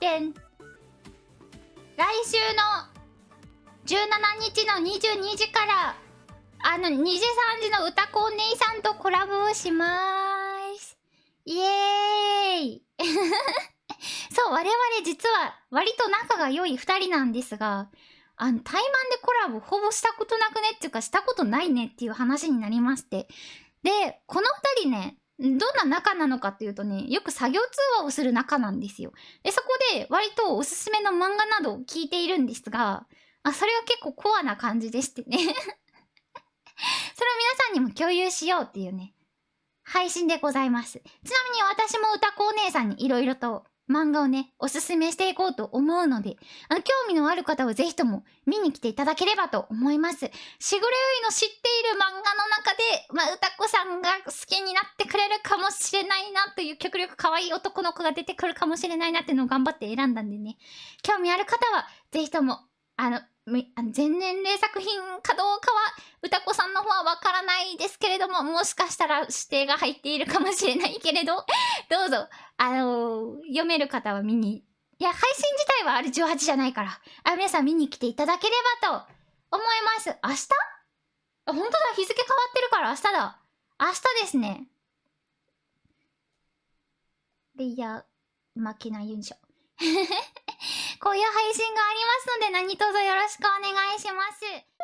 点来週の17日の22時からあの2時3時の歌子お姉さんとコラボをしまーすイエーイ そう我々実は割と仲が良い2人なんですがあの、対マンでコラボほぼしたことなくねっていうか、したことないねっていう話になりまして。で、この二人ね、どんな仲なのかっていうとね、よく作業通話をする中なんですよ。で、そこで割とおすすめの漫画などを聞いているんですが、あ、それは結構コアな感じでしてね それを皆さんにも共有しようっていうね、配信でございます。ちなみに私も歌子お姉さんに色々と漫画をね、おすすめしていこうと思うので、あの、興味のある方はぜひとも見に来ていただければと思います。しぐれよいの知っている漫画の中でまあ、歌子さんが好きになってくれるかもしれないなという、極力可愛い男の子が出てくるかもしれないなっていうのを頑張って選んだんでね。興味ある方は、ぜひとも、あの、あの全年齢作品かどうかは、歌子さんの方はわからないですけれども、もしかしたら指定が入っているかもしれないけれど、どうぞ、あのー、読める方は見に、いや、配信自体はあれ18じゃないから、あ皆さん見に来ていただければと思います。明日あ、本当だ日付変わってるから明日だ明日ですねレイヤー負けないようしょ。こういう配信がありますので何卒よろしくお願いします。